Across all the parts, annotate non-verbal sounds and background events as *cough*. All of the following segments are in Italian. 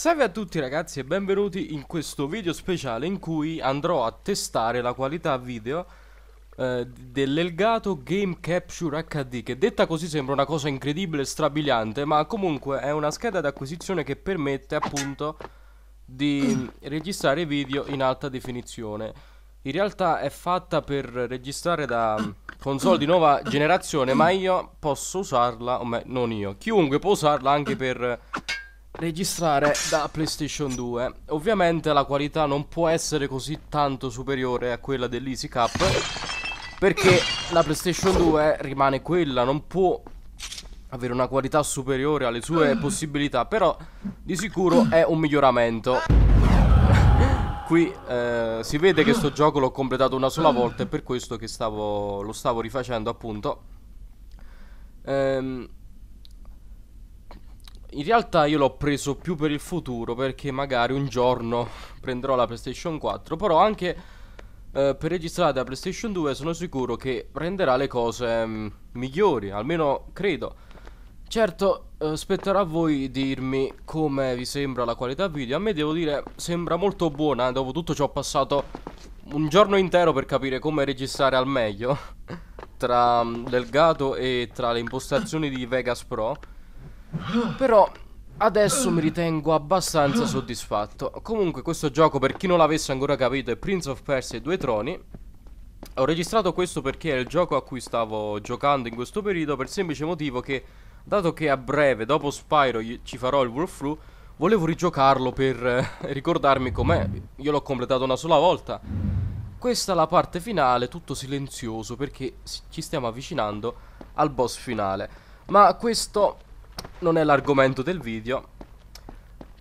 Salve a tutti ragazzi e benvenuti in questo video speciale in cui andrò a testare la qualità video eh, dell'Elgato Game Capture HD che detta così sembra una cosa incredibile e strabiliante ma comunque è una scheda d'acquisizione che permette appunto di registrare video in alta definizione in realtà è fatta per registrare da mm, console di nuova generazione ma io posso usarla, o me, non io, chiunque può usarla anche per registrare da PlayStation 2. Ovviamente la qualità non può essere così tanto superiore a quella dell'Easy Cup perché la PlayStation 2 rimane quella, non può avere una qualità superiore alle sue possibilità, però di sicuro è un miglioramento. *laughs* Qui eh, si vede che sto gioco l'ho completato una sola volta e per questo che stavo, lo stavo rifacendo appunto. Ehm in realtà io l'ho preso più per il futuro perché magari un giorno prenderò la PlayStation 4, però anche eh, per registrare la PlayStation 2 sono sicuro che renderà le cose mh, mm, migliori, almeno credo. Certo, eh, spetterà a voi dirmi come vi sembra la qualità video, a me devo dire sembra molto buona, dopo tutto ci ho passato un giorno intero per capire come registrare al meglio *laughs* tra mm, Delgato e tra le impostazioni di Vegas Pro però adesso mi ritengo abbastanza soddisfatto. Comunque questo gioco, per chi non l'avesse ancora capito, è Prince of Persia e due troni. Ho registrato questo perché è il gioco a cui stavo giocando in questo periodo per il semplice motivo che, dato che a breve, dopo Spyro, ci farò il Wolf Through, volevo rigiocarlo per eh, ricordarmi com'è. Io l'ho completato una sola volta. Questa è la parte finale, tutto silenzioso, perché ci stiamo avvicinando al boss finale. Ma questo non è l'argomento del video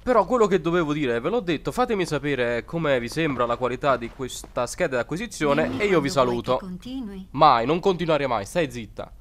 però quello che dovevo dire ve l'ho detto fatemi sapere come vi sembra la qualità di questa scheda d'acquisizione e io vi saluto mai non continuare mai stai zitta